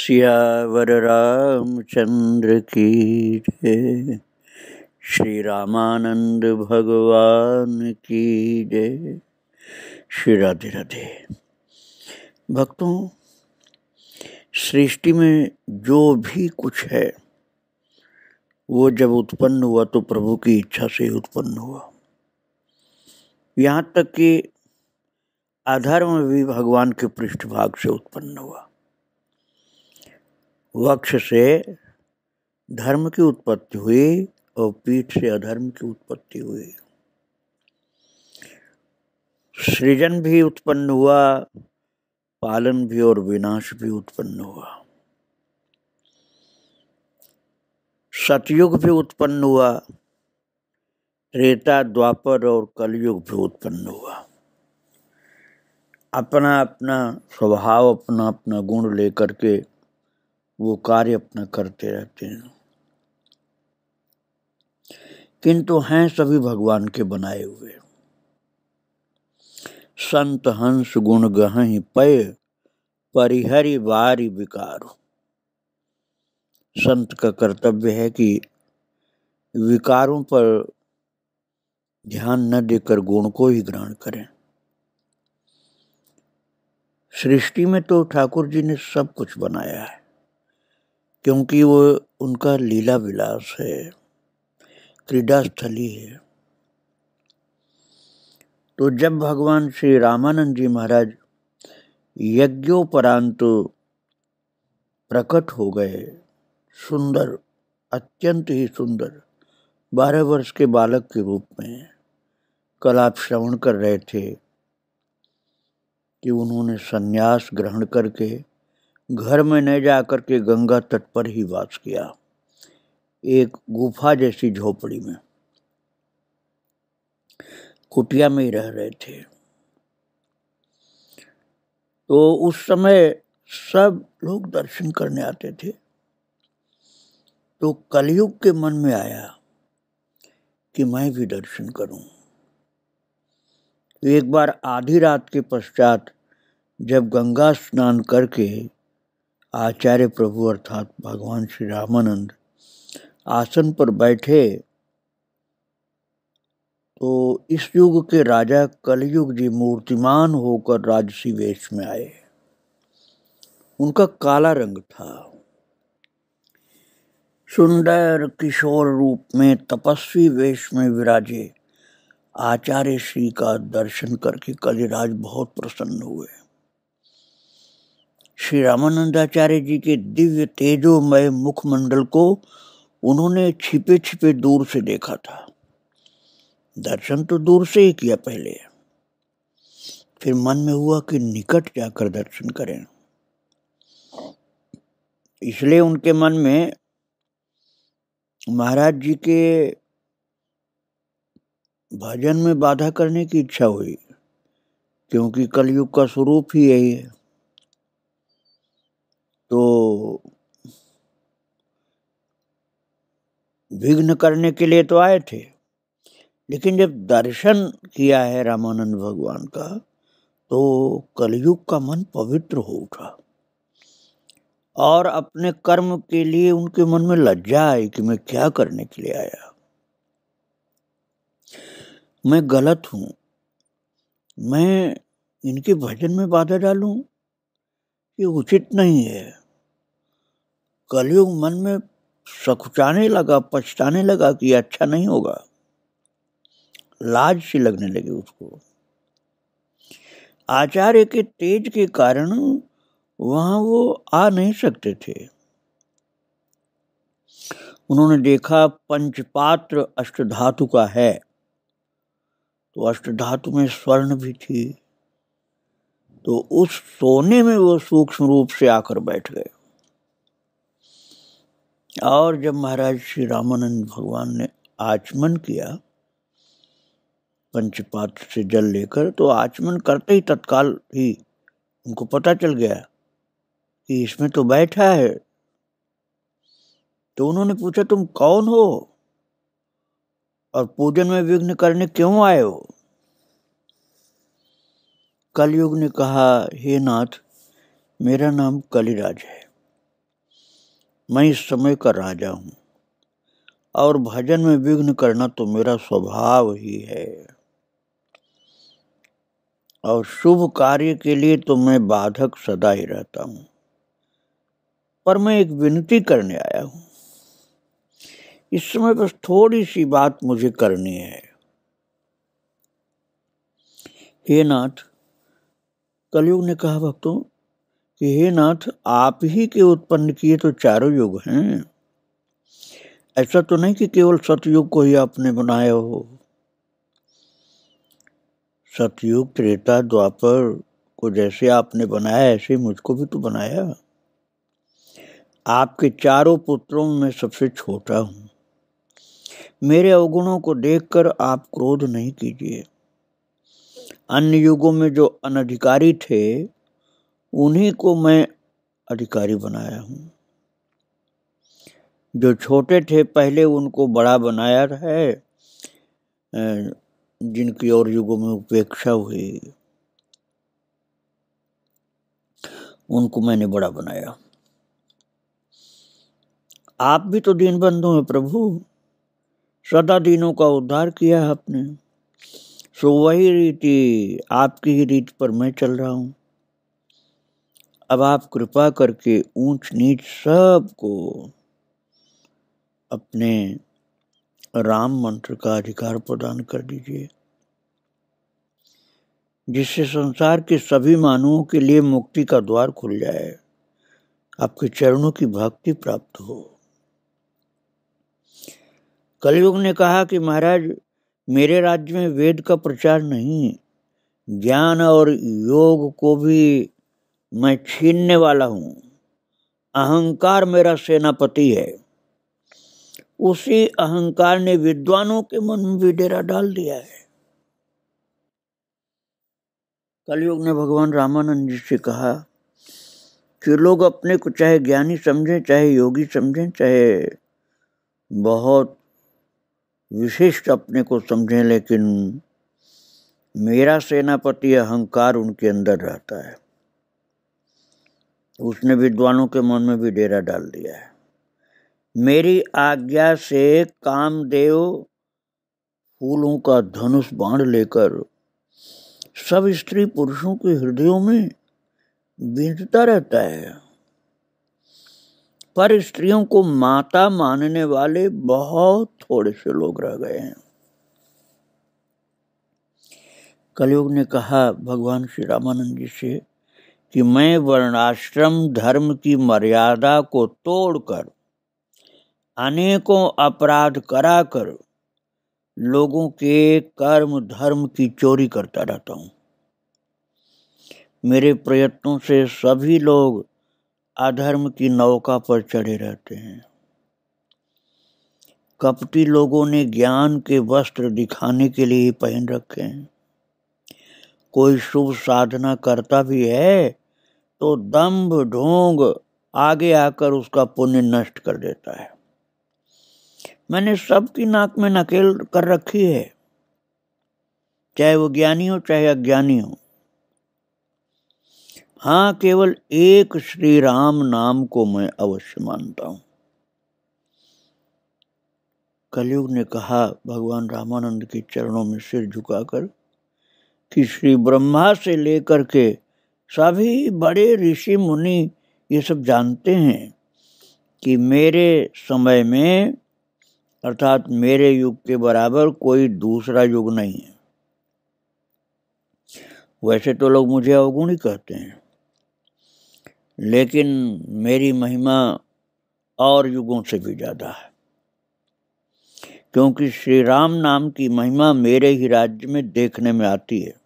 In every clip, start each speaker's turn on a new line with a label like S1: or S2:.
S1: सियावर रामचंद्र की जय श्री रामानंद भगवान की जय श्री राधे राधे भक्तों सृष्टि में जो भी कुछ है वो जब उत्पन्न हुआ तो प्रभु की इच्छा से ही उत्पन्न हुआ यहाँ तक कि अधर्म भी भगवान के पृष्ठभाग से उत्पन्न हुआ वक्ष से धर्म की उत्पत्ति हुई और पीठ से अधर्म की उत्पत्ति हुई सृजन भी उत्पन्न हुआ पालन भी और विनाश भी उत्पन्न हुआ सतयुग भी उत्पन्न हुआ त्रेता द्वापर और कलयुग भी उत्पन्न हुआ अपना अपना स्वभाव अपना अपना गुण लेकर के वो कार्य अपना करते रहते हैं किंतु हैं सभी भगवान के बनाए हुए संत हंस गुण ही पय परिहरि बारी विकार संत का कर्तव्य है कि विकारों पर ध्यान न देकर गुण को ही ग्रहण करें सृष्टि में तो ठाकुर जी ने सब कुछ बनाया है क्योंकि वो उनका लीला विलास है क्रीडा स्थली है तो जब भगवान श्री रामानंद जी महाराज यज्ञोपरांत प्रकट हो गए सुंदर अत्यंत ही सुंदर बारह वर्ष के बालक के रूप में कलाप श्रवण कर रहे थे कि उन्होंने सन्यास ग्रहण करके घर में न जाकर के गंगा तट पर ही वास किया एक गुफा जैसी झोपड़ी में कुटिया में ही रह रहे थे तो उस समय सब लोग दर्शन करने आते थे तो कलयुग के मन में आया कि मैं भी दर्शन करूं एक बार आधी रात के पश्चात जब गंगा स्नान करके आचार्य प्रभु अर्थात भगवान श्री रामानंद आसन पर बैठे तो इस युग के राजा कलयुग जी मूर्तिमान होकर राजसी वेश में आए उनका काला रंग था सुंदर किशोर रूप में तपस्वी वेश में विराजे आचार्य श्री का दर्शन करके कलिराज बहुत प्रसन्न हुए श्री रामानंदाचार्य जी के दिव्य तेजोमय मुखमंडल को उन्होंने छिपे छिपे दूर से देखा था दर्शन तो दूर से ही किया पहले फिर मन में हुआ कि निकट जाकर दर्शन करें इसलिए उनके मन में महाराज जी के भजन में बाधा करने की इच्छा हुई क्योंकि कलयुग का स्वरूप ही यही है तो विघ्न करने के लिए तो आए थे लेकिन जब दर्शन किया है रामानंद भगवान का तो कलयुग का मन पवित्र हो उठा और अपने कर्म के लिए उनके मन में लज्जा आई कि मैं क्या करने के लिए आया मैं गलत हूं मैं इनके भजन में बाधा डालूं ये उचित नहीं है कलयुग मन में सकुचाने लगा पछताने लगा कि अच्छा नहीं होगा लाज सी लगने लगी उसको आचार्य के तेज के कारण वहां वो आ नहीं सकते थे उन्होंने देखा पंचपात्र अष्टधातु का है तो अष्टधातु में स्वर्ण भी थी तो उस सोने में वो सूक्ष्म रूप से आकर बैठ गए और जब महाराज श्री रामानंद भगवान ने आचमन किया पंचपात्र से जल लेकर तो आचमन करते ही तत्काल ही उनको पता चल गया कि इसमें तो बैठा है तो उन्होंने पूछा तुम कौन हो और पूजन में विघ्न करने क्यों आए हो कलयुग ने कहा हे नाथ मेरा नाम कलिराज है मैं इस समय का राजा हूँ और भजन में विघ्न करना तो मेरा स्वभाव ही है और शुभ कार्य के लिए तो मैं बाधक सदा ही रहता हूँ पर मैं एक विनती करने आया हूँ इस समय बस थोड़ी सी बात मुझे करनी है हे नाथ कलयुग ने कहा भक्तों कि हे नाथ आप ही के उत्पन्न किए तो चारों युग हैं ऐसा तो नहीं कि केवल सतयुग को ही आपने बनाया हो सतयुग त्रेता द्वापर को जैसे आपने बनाया ऐसे मुझको भी तो बनाया आपके चारों पुत्रों में सबसे छोटा हूँ मेरे अवगुणों को देखकर आप क्रोध नहीं कीजिए अन्य युगों में जो अनधिकारी थे उन्हीं को मैं अधिकारी बनाया हूँ जो छोटे थे पहले उनको बड़ा बनाया है जिनकी और युगों में उपेक्षा हुई उनको मैंने बड़ा बनाया आप भी तो दीन बंधु हैं प्रभु सदा दीनों का उद्धार किया है आपने सो वही रीति आपकी ही रीत पर मैं चल रहा हूँ अब आप कृपा करके ऊंच नीच सबको अपने राम मंत्र का अधिकार प्रदान कर दीजिए जिससे संसार के सभी मानवों के लिए मुक्ति का द्वार खुल जाए आपके चरणों की भक्ति प्राप्त हो कलयुग ने कहा कि महाराज मेरे राज्य में वेद का प्रचार नहीं ज्ञान और योग को भी मैं छीनने वाला हूँ अहंकार मेरा सेनापति है उसी अहंकार ने विद्वानों के मन में भी डेरा डाल दिया है कलयुग ने भगवान रामानंद जी से कहा कि लोग अपने को चाहे ज्ञानी समझें चाहे योगी समझें चाहे बहुत विशिष्ट अपने को समझें लेकिन मेरा सेनापति अहंकार उनके अंदर रहता है उसने विद्वानों के मन में भी डेरा डाल दिया है मेरी आज्ञा से कामदेव फूलों का धनुष बाण लेकर सब स्त्री पुरुषों के हृदयों में बीतता रहता है पर स्त्रियों को माता मानने वाले बहुत थोड़े से लोग रह गए हैं कलयुग ने कहा भगवान श्री रामानंद जी से कि मैं वर्णाश्रम धर्म की मर्यादा को तोड़कर अनेकों अपराध कराकर लोगों के कर्म धर्म की चोरी करता रहता हूँ मेरे प्रयत्नों से सभी लोग अधर्म की नौका पर चढ़े रहते हैं कपटी लोगों ने ज्ञान के वस्त्र दिखाने के लिए पहन रखे हैं कोई शुभ साधना करता भी है तो दम्भ ढोंग आगे आकर उसका पुण्य नष्ट कर देता है मैंने सबकी नाक में नकेल कर रखी है चाहे वो ज्ञानी हो चाहे अज्ञानी हो हाँ केवल एक श्री राम नाम को मैं अवश्य मानता हूं कलयुग ने कहा भगवान रामानंद के चरणों में सिर झुकाकर कि श्री ब्रह्मा से लेकर के सभी बड़े ऋषि मुनि ये सब जानते हैं कि मेरे समय में अर्थात मेरे युग के बराबर कोई दूसरा युग नहीं है वैसे तो लोग मुझे अवगुणी कहते हैं लेकिन मेरी महिमा और युगों से भी ज़्यादा है क्योंकि श्री राम नाम की महिमा मेरे ही राज्य में देखने में आती है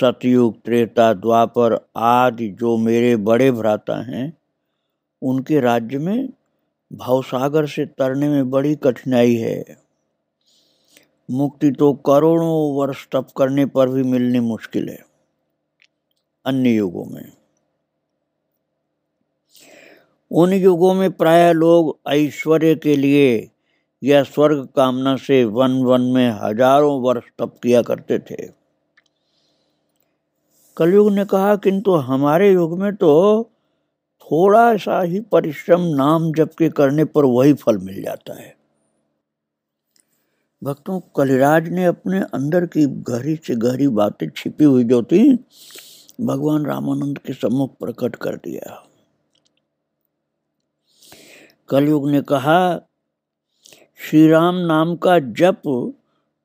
S1: सतयुग त्रेता द्वापर आदि जो मेरे बड़े भ्राता हैं उनके राज्य में भावसागर से तरने में बड़ी कठिनाई है मुक्ति तो करोड़ों वर्ष तप करने पर भी मिलनी मुश्किल है अन्य युगों में उन युगों में प्राय लोग ऐश्वर्य के लिए या स्वर्ग कामना से वन वन में हजारों वर्ष तप किया करते थे कलयुग ने कहा किंतु हमारे युग में तो थोड़ा सा ही परिश्रम नाम जप के करने पर वही फल मिल जाता है भक्तों कलिराज ने अपने अंदर की गहरी से गहरी बातें छिपी हुई जो थी भगवान रामानंद के सम्मुख प्रकट कर दिया कलयुग ने कहा श्री राम नाम का जप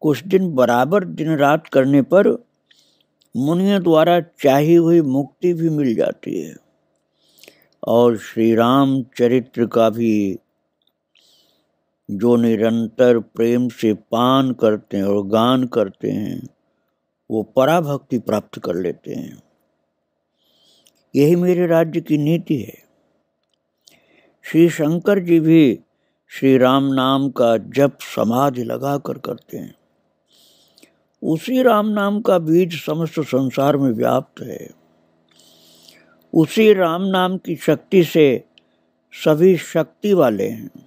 S1: कुछ दिन बराबर दिन रात करने पर मुनियों द्वारा चाही हुई मुक्ति भी मिल जाती है और श्री राम चरित्र का भी जो निरंतर प्रेम से पान करते हैं और गान करते हैं वो पराभक्ति प्राप्त कर लेते हैं यही मेरे राज्य की नीति है श्री शंकर जी भी श्री राम नाम का जप समाधि लगा कर करते हैं उसी राम नाम का बीज समस्त संसार में व्याप्त है उसी राम नाम की शक्ति से सभी शक्ति वाले हैं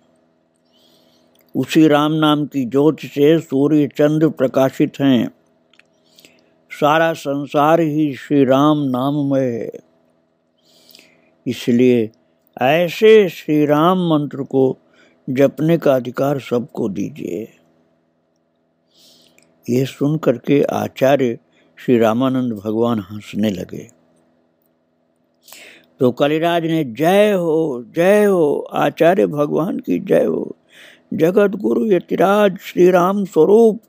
S1: उसी राम नाम की ज्योति से सूर्य चंद्र प्रकाशित हैं सारा संसार ही श्री राम नाम में है इसलिए ऐसे श्री राम मंत्र को जपने का अधिकार सबको दीजिए ये सुन करके आचार्य श्री रामानंद भगवान हंसने लगे तो कलिराज ने जय हो जय हो आचार्य भगवान की जय हो जगत गुरु यतिराज श्री राम स्वरूप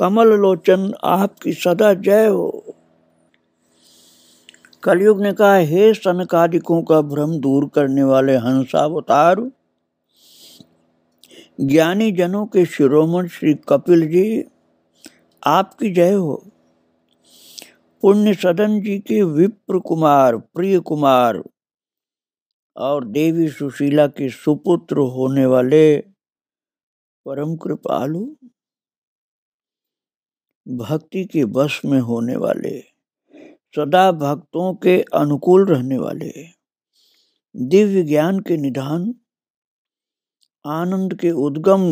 S1: कमल लोचन आपकी सदा जय हो कलयुग ने कहा हे सनकादिकों का भ्रम दूर करने वाले हंसावतार ज्ञानी जनों के शिरोमण श्री कपिल जी आपकी जय हो पुण्य सदन जी के विप्र कुमार प्रिय कुमार और देवी सुशीला के सुपुत्र होने वाले परम कृपालु भक्ति के बस में होने वाले सदा भक्तों के अनुकूल रहने वाले दिव्य ज्ञान के निधान आनंद के उद्गम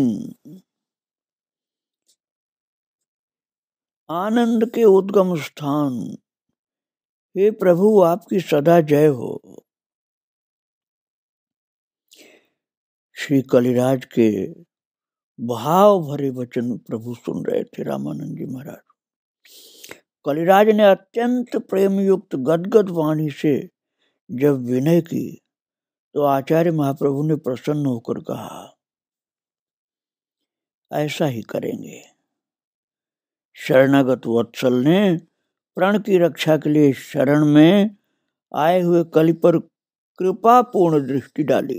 S1: आनंद के उद्गम स्थान हे प्रभु आपकी सदा जय हो श्री कलिराज के भाव भरे वचन प्रभु सुन रहे थे रामानंद जी महाराज कलिराज ने अत्यंत प्रेम युक्त गदगद वाणी से जब विनय की तो आचार्य महाप्रभु ने प्रसन्न होकर कहा ऐसा ही करेंगे शरणागत वत्सल ने प्रण की रक्षा के लिए शरण में आए हुए कलि पर कृपापूर्ण दृष्टि डाली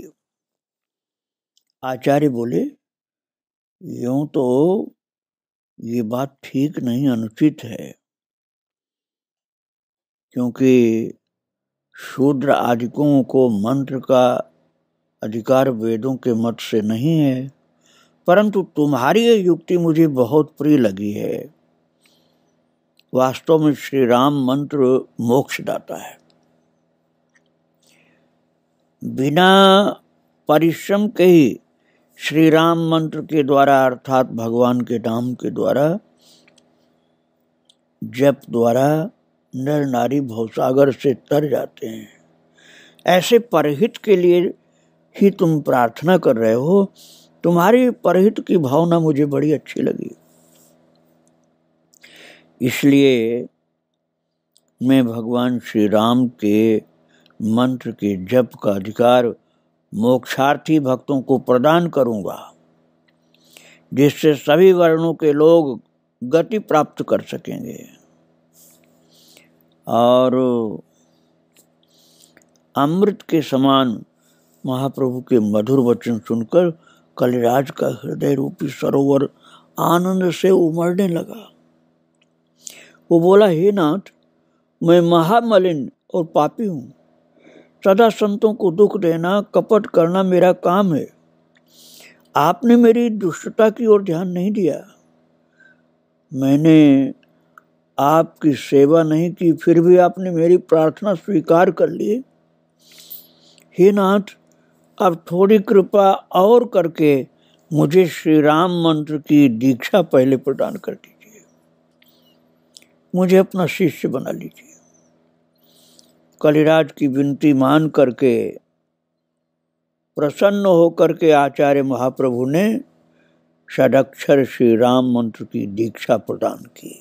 S1: आचार्य बोले यूं तो ये बात ठीक नहीं अनुचित है क्योंकि शूद्र आदिकों को मंत्र का अधिकार वेदों के मत से नहीं है परंतु तुम्हारी ये युक्ति मुझे बहुत प्रिय लगी है वास्तव में श्री राम मंत्र मोक्षदाता है बिना परिश्रम के ही श्री राम मंत्र के द्वारा अर्थात भगवान के नाम के द्वारा जप द्वारा नर नारी भवसागर से तर जाते हैं ऐसे परहित के लिए ही तुम प्रार्थना कर रहे हो तुम्हारी परहित की भावना मुझे बड़ी अच्छी लगी इसलिए मैं भगवान श्री राम के मंत्र के जप का अधिकार मोक्षार्थी भक्तों को प्रदान करूंगा जिससे सभी वर्णों के लोग गति प्राप्त कर सकेंगे और अमृत के समान महाप्रभु के मधुर वचन सुनकर कलराज का हृदय रूपी सरोवर आनंद से उमड़ने लगा वो बोला हे नाथ मैं महामलिन और पापी हूँ सदा संतों को दुख देना कपट करना मेरा काम है आपने मेरी दुष्टता की ओर ध्यान नहीं दिया मैंने आपकी सेवा नहीं की फिर भी आपने मेरी प्रार्थना स्वीकार कर ली हे नाथ अब थोड़ी कृपा और करके मुझे श्री राम मंत्र की दीक्षा पहले प्रदान कर दी मुझे अपना शिष्य बना लीजिए कलिराज की विनती मान करके प्रसन्न होकर के आचार्य महाप्रभु ने षडक्षर श्री राम मंत्र की दीक्षा प्रदान की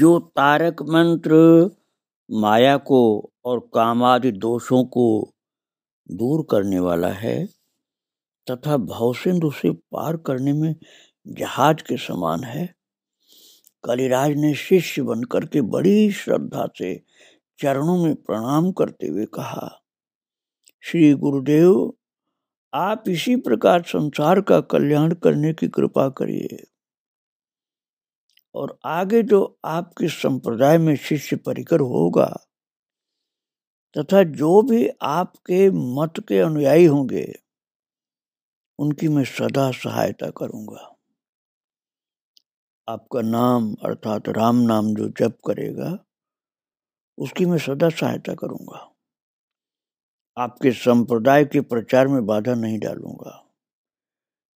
S1: जो तारक मंत्र माया को और कामादि दोषों को दूर करने वाला है तथा भवसिंधु से पार करने में जहाज के समान है कलिराज ने शिष्य बनकर के बड़ी श्रद्धा से चरणों में प्रणाम करते हुए कहा श्री गुरुदेव आप इसी प्रकार संसार का कल्याण करने की कृपा करिए और आगे जो आपके संप्रदाय में शिष्य परिकर होगा तथा जो भी आपके मत के अनुयायी होंगे उनकी मैं सदा सहायता करूंगा आपका नाम अर्थात राम नाम जो जप करेगा उसकी मैं सदा सहायता करूंगा आपके संप्रदाय के प्रचार में बाधा नहीं डालूंगा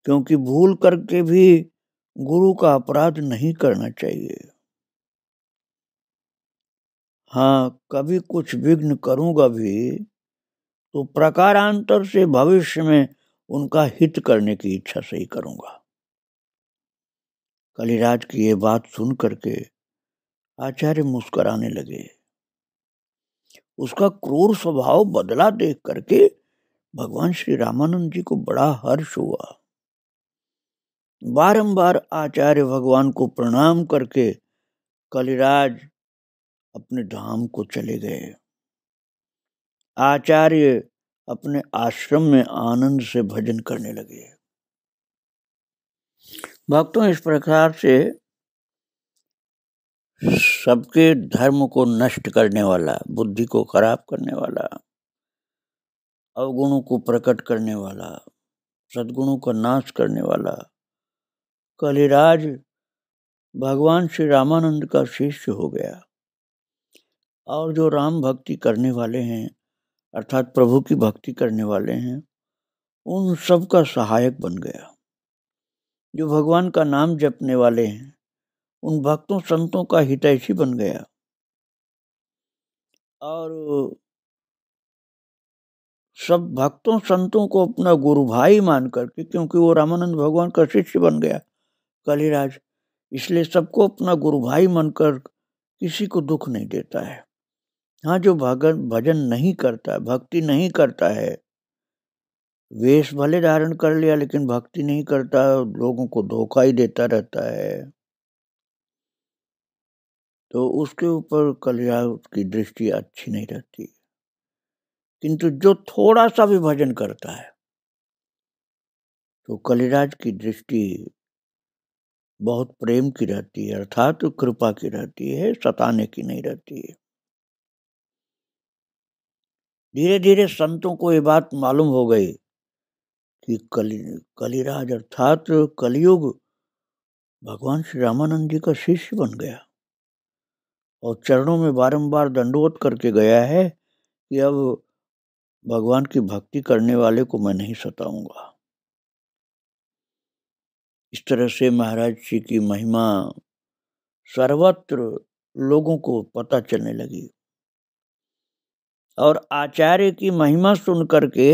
S1: क्योंकि भूल करके भी गुरु का अपराध नहीं करना चाहिए हाँ कभी कुछ विघ्न करूंगा भी तो प्रकारांतर से भविष्य में उनका हित करने की इच्छा से ही करूंगा कलिराज की ये बात सुन करके आचार्य मुस्कराने लगे उसका क्रूर स्वभाव बदला देख करके भगवान श्री रामानंद जी को बड़ा हर्ष हुआ बारंबार आचार्य भगवान को प्रणाम करके कलिराज अपने धाम को चले गए आचार्य अपने आश्रम में आनंद से भजन करने लगे भक्तों इस प्रकार से सबके धर्म को नष्ट करने वाला बुद्धि को खराब करने वाला अवगुणों को प्रकट करने वाला सद्गुणों का नाश करने वाला कलिराज भगवान श्री रामानंद का शिष्य हो गया और जो राम भक्ति करने वाले हैं अर्थात प्रभु की भक्ति करने वाले हैं उन सब का सहायक बन गया जो भगवान का नाम जपने वाले हैं उन भक्तों संतों का हितैषी बन गया और सब भक्तों संतों को अपना गुरु भाई मान करके क्योंकि वो रामानंद भगवान का शिष्य बन गया कलिराज इसलिए सबको अपना गुरु भाई मानकर किसी को दुख नहीं देता है हाँ जो भगन भजन नहीं करता भक्ति नहीं करता है वेश भले धारण कर लिया लेकिन भक्ति नहीं करता लोगों को धोखा ही देता रहता है तो उसके ऊपर कलिया की दृष्टि अच्छी नहीं रहती किंतु जो थोड़ा सा विभाजन करता है तो कलिराज की दृष्टि बहुत प्रेम की रहती है अर्थात तो कृपा की रहती है सताने की नहीं रहती है धीरे धीरे संतों को ये बात मालूम हो गई कि कली कलिराज अर्थात कलयुग भगवान श्री रामानंद जी का शिष्य बन गया और चरणों में बारंबार दंडवत करके गया है कि अब भगवान की भक्ति करने वाले को मैं नहीं सताऊंगा इस तरह से महाराज जी की महिमा सर्वत्र लोगों को पता चलने लगी और आचार्य की महिमा सुन करके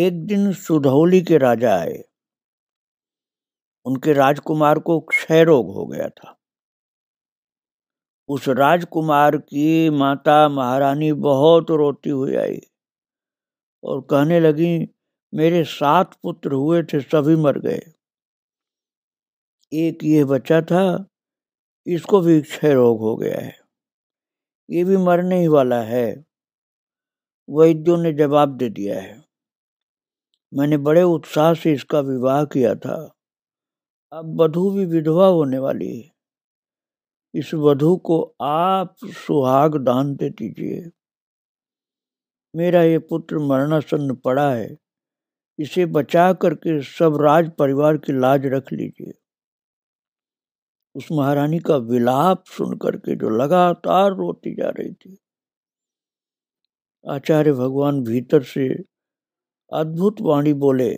S1: एक दिन सुधौली के राजा आए उनके राजकुमार को क्षय रोग हो गया था उस राजकुमार की माता महारानी बहुत रोती हुई आई और कहने लगी मेरे सात पुत्र हुए थे सभी मर गए एक ये बच्चा था इसको भी क्षय रोग हो गया है ये भी मरने ही वाला है वैद्यों ने जवाब दे दिया है मैंने बड़े उत्साह से इसका विवाह किया था अब वधु भी विधवा होने वाली है इस वधु को आप सुहाग दान दे दीजिए मेरा ये पुत्र मरणासन्न पड़ा है इसे बचा करके सब राज परिवार की लाज रख लीजिए उस महारानी का विलाप सुन करके जो लगातार रोती जा रही थी आचार्य भगवान भीतर से अद्भुत वाणी बोले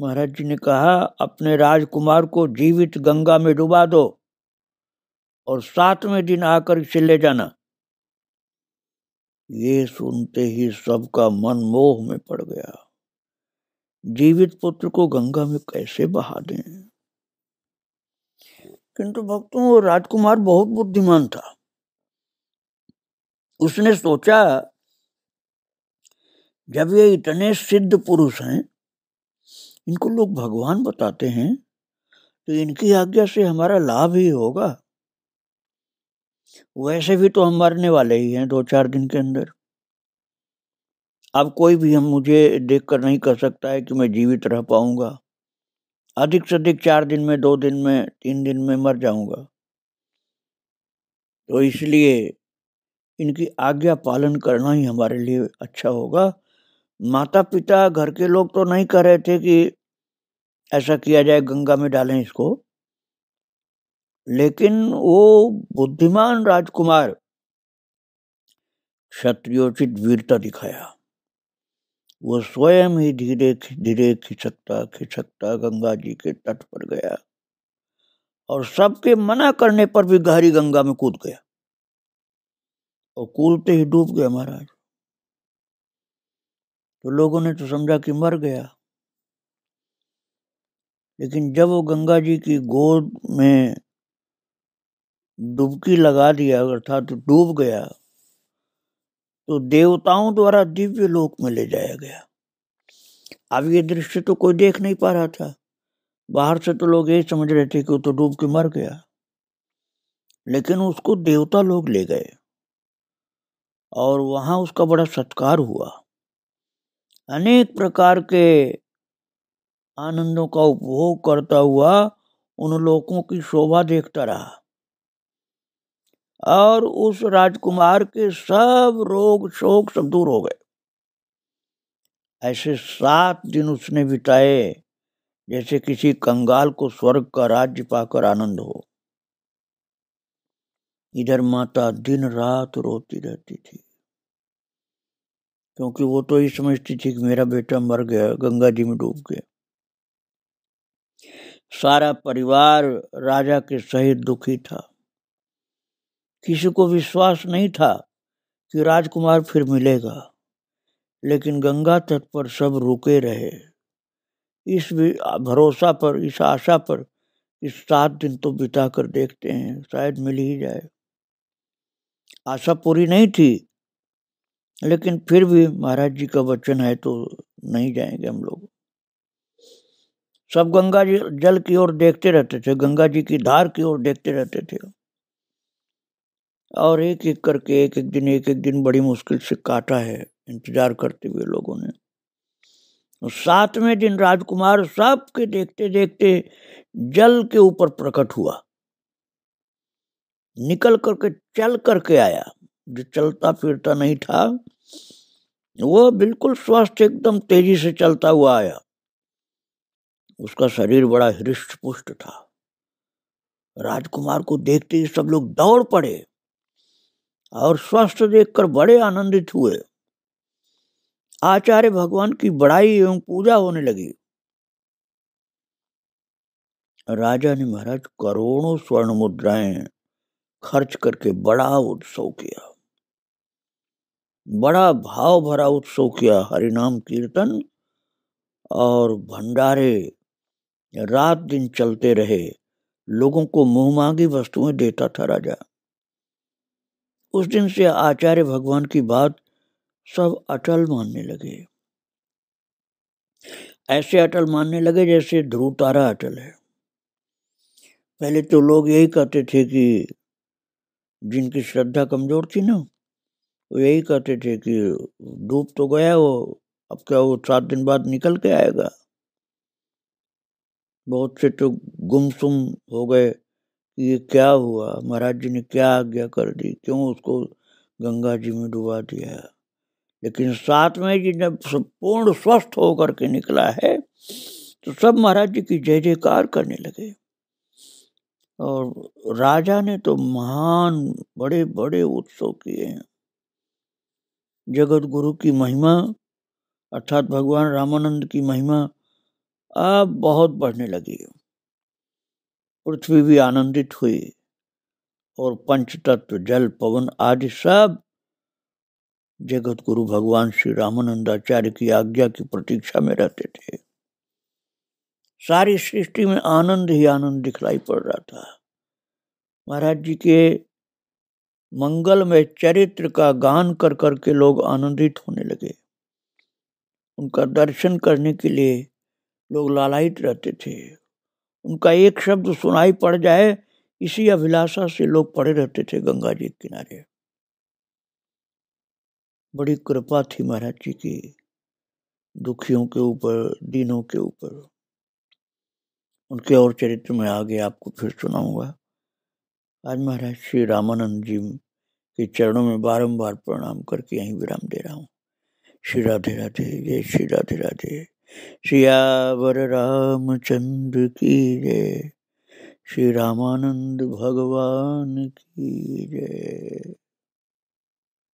S1: महाराज जी ने कहा अपने राजकुमार को जीवित गंगा में डुबा दो और सातवें दिन आकर इसे ले जाना ये सुनते ही सबका मन मोह में पड़ गया जीवित पुत्र को गंगा में कैसे बहा दें किंतु भक्तों राजकुमार बहुत बुद्धिमान था उसने सोचा जब ये इतने सिद्ध पुरुष हैं इनको लोग भगवान बताते हैं तो इनकी आज्ञा से हमारा लाभ ही होगा वैसे भी तो हम मरने वाले ही हैं दो चार दिन के अंदर अब कोई भी हम मुझे देखकर नहीं कर सकता है कि मैं जीवित रह पाऊंगा अधिक से अधिक चार दिन में दो दिन में तीन दिन में मर जाऊंगा तो इसलिए इनकी आज्ञा पालन करना ही हमारे लिए अच्छा होगा माता पिता घर के लोग तो नहीं कह रहे थे कि ऐसा किया जाए गंगा में डालें इसको लेकिन वो बुद्धिमान राजकुमार क्षत्रियोचित वीरता दिखाया वो स्वयं ही धीरे धीरे खिसकता खिसकता गंगा जी के तट पर गया और सबके मना करने पर भी गहरी गंगा में कूद गया और कूदते ही डूब गया महाराज तो लोगों ने तो समझा कि मर गया लेकिन जब वो गंगा जी की गोद में डुबकी लगा दिया अर्थात तो डूब गया तो देवताओं द्वारा दिव्य लोक में ले जाया गया अब ये दृश्य तो कोई देख नहीं पा रहा था बाहर से तो लोग यही समझ रहे थे कि वो तो डूब के मर गया लेकिन उसको देवता लोग ले गए और वहाँ उसका बड़ा सत्कार हुआ अनेक प्रकार के आनंदों का उपभोग करता हुआ उन लोगों की शोभा देखता रहा और उस राजकुमार के सब रोग शोक सब दूर हो गए ऐसे सात दिन उसने बिताए जैसे किसी कंगाल को स्वर्ग का राज्य पाकर आनंद हो इधर माता दिन रात रोती रहती थी क्योंकि वो तो ये समझती थी कि मेरा बेटा मर गया गंगा जी में डूब गया सारा परिवार राजा के सहित दुखी था किसी को विश्वास नहीं था कि राजकुमार फिर मिलेगा लेकिन गंगा तट पर सब रुके रहे इस भरोसा पर इस आशा पर इस सात दिन तो बिता कर देखते हैं शायद मिल ही जाए आशा पूरी नहीं थी लेकिन फिर भी महाराज जी का वचन है तो नहीं जाएंगे हम लोग सब गंगा जी जल की ओर देखते रहते थे गंगा जी की धार की ओर देखते रहते थे और एक एक करके एक एक दिन एक एक दिन बड़ी मुश्किल से काटा है इंतजार करते हुए लोगों ने और सातवें दिन राजकुमार सबके देखते देखते जल के ऊपर प्रकट हुआ निकल करके चल करके आया जो चलता फिरता नहीं था वह बिल्कुल स्वस्थ एकदम तेजी से चलता हुआ आया उसका शरीर बड़ा हृष्ट पुष्ट था राजकुमार को देखते ही सब लोग दौड़ पड़े और स्वस्थ देखकर बड़े आनंदित हुए आचार्य भगवान की बड़ाई एवं पूजा होने लगी राजा ने महाराज करोड़ों स्वर्ण मुद्राएं खर्च करके बड़ा उत्सव किया बड़ा भाव भरा उत्सव किया हरिनाम कीर्तन और भंडारे रात दिन चलते रहे लोगों को मुंह मांगी वस्तुएं देता था राजा उस दिन से आचार्य भगवान की बात सब अटल मानने लगे ऐसे अटल मानने लगे जैसे ध्रुव तारा अटल है पहले तो लोग यही कहते थे कि जिनकी श्रद्धा कमजोर थी ना तो यही कहते थे कि डूब तो गया वो अब क्या वो सात दिन बाद निकल के आएगा बहुत से तो गुमसुम हो गए कि ये क्या हुआ महाराज जी ने क्या आज्ञा कर दी क्यों उसको गंगा जी में डुबा दिया लेकिन साथ में जी जब पूर्ण स्वस्थ होकर के निकला है तो सब महाराज जी की जय जयकार करने लगे और राजा ने तो महान बड़े बड़े उत्सव किए हैं जगत गुरु की महिमा अर्थात भगवान रामानंद की महिमा अब बहुत बढ़ने लगी पृथ्वी भी आनंदित हुई और पंच तत्व जल पवन आदि सब जगत गुरु भगवान श्री रामानंदाचार्य की आज्ञा की प्रतीक्षा में रहते थे सारी सृष्टि में आनंद ही आनंद दिखलाई पड़ रहा था महाराज जी के मंगलमय चरित्र का गान कर करके लोग आनंदित होने लगे उनका दर्शन करने के लिए लोग लालायित रहते थे उनका एक शब्द सुनाई पड़ जाए इसी अभिलाषा से लोग पड़े रहते थे गंगा जी के किनारे बड़ी कृपा थी महाराज जी की दुखियों के ऊपर दीनों के ऊपर उनके और चरित्र में आगे आपको फिर सुनाऊंगा आज महाराज श्री रामानंद जी के चरणों में बारंबार प्रणाम करके यहीं विराम दे रहा हूँ श्री राधे राधे जय श्री राधे राधे श्रियावर रामचंद्र की जय श्री रामानंद भगवान की जय